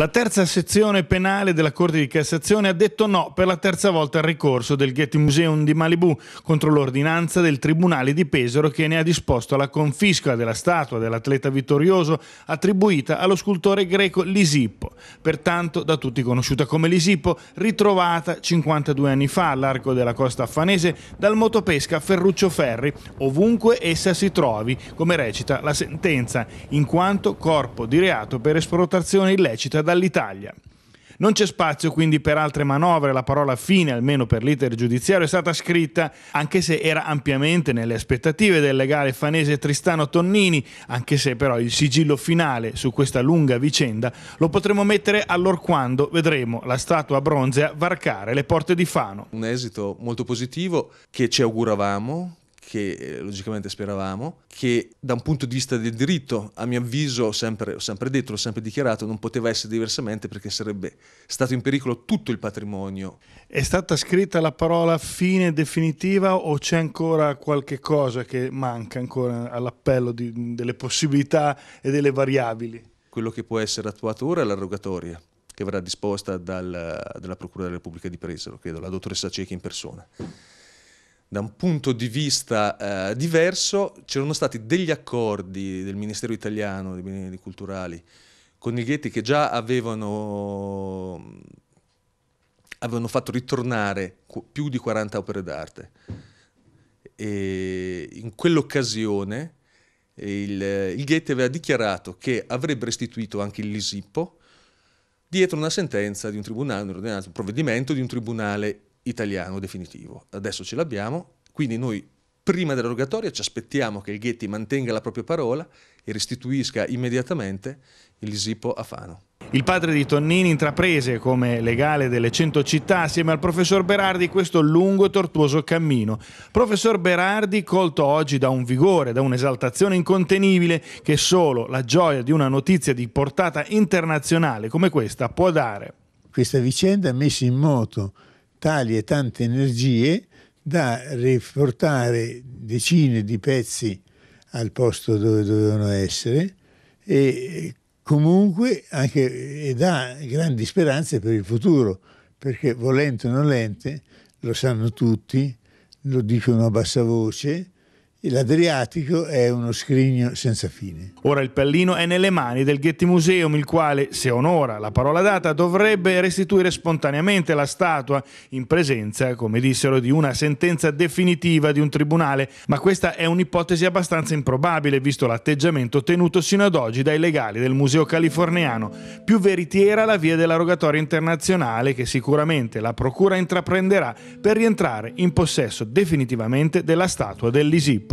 La terza sezione penale della Corte di Cassazione ha detto no per la terza volta al ricorso del Getty Museum di Malibu contro l'ordinanza del Tribunale di Pesaro che ne ha disposto la confisca della statua dell'atleta vittorioso attribuita allo scultore greco Lisippo, pertanto da tutti conosciuta come Lisippo, ritrovata 52 anni fa all'arco della costa affanese dal motopesca Ferruccio Ferri, ovunque essa si trovi, come recita la sentenza, in quanto corpo di reato per esportazione illecita da dall'Italia. Non c'è spazio quindi per altre manovre, la parola fine, almeno per l'iter giudiziario, è stata scritta, anche se era ampiamente nelle aspettative del legale fanese Tristano Tonnini, anche se però il sigillo finale su questa lunga vicenda lo potremo mettere allorquando vedremo la statua bronzea varcare le porte di Fano. Un esito molto positivo che ci auguravamo, che eh, logicamente speravamo, che da un punto di vista del diritto, a mio avviso, sempre, ho sempre detto, l'ho sempre dichiarato, non poteva essere diversamente perché sarebbe stato in pericolo tutto il patrimonio. È stata scritta la parola fine definitiva o c'è ancora qualche cosa che manca ancora all'appello di, delle possibilità e delle variabili? Quello che può essere attuato ora è la rogatoria che verrà disposta dal, dalla Procura della Repubblica di Presero, credo, la dottoressa Ciechi in persona da un punto di vista eh, diverso c'erano stati degli accordi del Ministero italiano dei beni culturali con i ghetti che già avevano, avevano fatto ritornare più di 40 opere d'arte. E in quell'occasione il, il Goethe aveva dichiarato che avrebbe restituito anche il Lisippo dietro una sentenza di un tribunale, un, un provvedimento di un tribunale italiano definitivo. Adesso ce l'abbiamo, quindi noi prima della rogatoria ci aspettiamo che il Ghetti mantenga la propria parola e restituisca immediatamente il Lisipo a Fano. Il padre di Tonnini intraprese come legale delle 100 città assieme al professor Berardi questo lungo e tortuoso cammino. Professor Berardi colto oggi da un vigore, da un'esaltazione incontenibile che solo la gioia di una notizia di portata internazionale come questa può dare. Questa vicenda ha messo in moto tali e tante energie da riportare decine di pezzi al posto dove dovevano essere e comunque anche e dà grandi speranze per il futuro, perché volente o nolente, lo sanno tutti, lo dicono a bassa voce, L'Adriatico è uno scrigno senza fine. Ora il pallino è nelle mani del Getty Museum, il quale, se onora la parola data, dovrebbe restituire spontaneamente la statua in presenza, come dissero, di una sentenza definitiva di un tribunale, ma questa è un'ipotesi abbastanza improbabile, visto l'atteggiamento tenuto sino ad oggi dai legali del Museo californiano. Più veritiera la via della rogatoria internazionale che sicuramente la Procura intraprenderà per rientrare in possesso definitivamente della statua dell'Isip.